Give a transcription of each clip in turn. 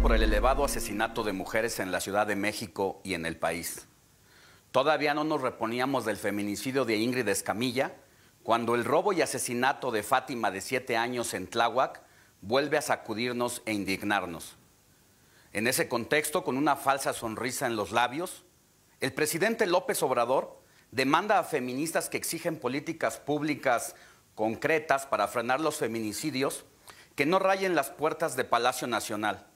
por el elevado asesinato de mujeres en la Ciudad de México y en el país. Todavía no nos reponíamos del feminicidio de Ingrid Escamilla cuando el robo y asesinato de Fátima de siete años en Tláhuac vuelve a sacudirnos e indignarnos. En ese contexto, con una falsa sonrisa en los labios, el presidente López Obrador demanda a feministas que exigen políticas públicas concretas para frenar los feminicidios que no rayen las puertas de Palacio Nacional.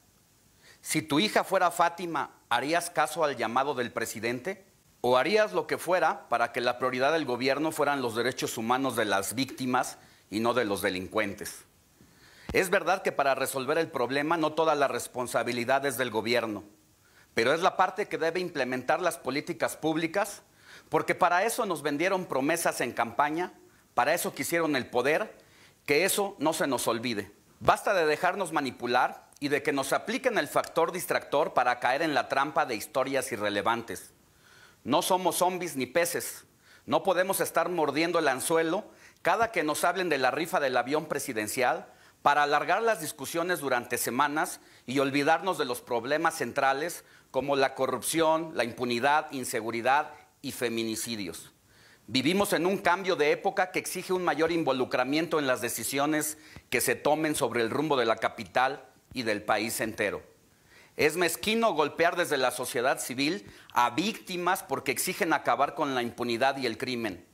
Si tu hija fuera Fátima, ¿harías caso al llamado del presidente? ¿O harías lo que fuera para que la prioridad del gobierno fueran los derechos humanos de las víctimas y no de los delincuentes? Es verdad que para resolver el problema no toda la responsabilidad es del gobierno, pero es la parte que debe implementar las políticas públicas, porque para eso nos vendieron promesas en campaña, para eso quisieron el poder, que eso no se nos olvide. Basta de dejarnos manipular y de que nos apliquen el factor distractor para caer en la trampa de historias irrelevantes. No somos zombies ni peces. No podemos estar mordiendo el anzuelo cada que nos hablen de la rifa del avión presidencial para alargar las discusiones durante semanas y olvidarnos de los problemas centrales como la corrupción, la impunidad, inseguridad y feminicidios. Vivimos en un cambio de época que exige un mayor involucramiento en las decisiones que se tomen sobre el rumbo de la capital y del país entero. Es mezquino golpear desde la sociedad civil a víctimas porque exigen acabar con la impunidad y el crimen.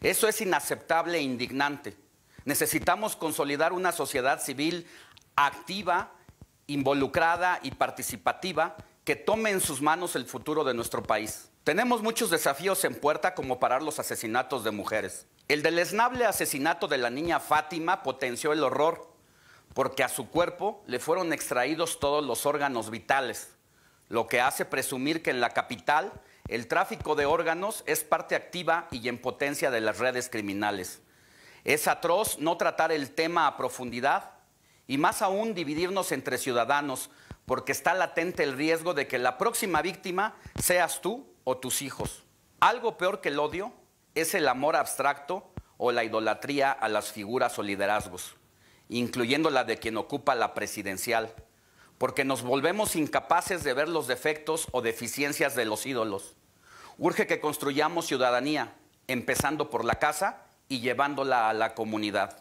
Eso es inaceptable e indignante. Necesitamos consolidar una sociedad civil activa, involucrada y participativa que tome en sus manos el futuro de nuestro país. Tenemos muchos desafíos en puerta como parar los asesinatos de mujeres. El deleznable asesinato de la niña Fátima potenció el horror porque a su cuerpo le fueron extraídos todos los órganos vitales, lo que hace presumir que en la capital el tráfico de órganos es parte activa y en potencia de las redes criminales. Es atroz no tratar el tema a profundidad y más aún dividirnos entre ciudadanos, porque está latente el riesgo de que la próxima víctima seas tú o tus hijos. Algo peor que el odio es el amor abstracto o la idolatría a las figuras o liderazgos, incluyendo la de quien ocupa la presidencial, porque nos volvemos incapaces de ver los defectos o deficiencias de los ídolos. Urge que construyamos ciudadanía, empezando por la casa y llevándola a la comunidad.